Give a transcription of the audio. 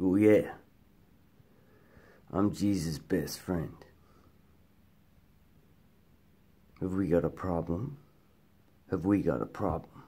Oh, yeah. I'm Jesus' best friend. Have we got a problem? Have we got a problem?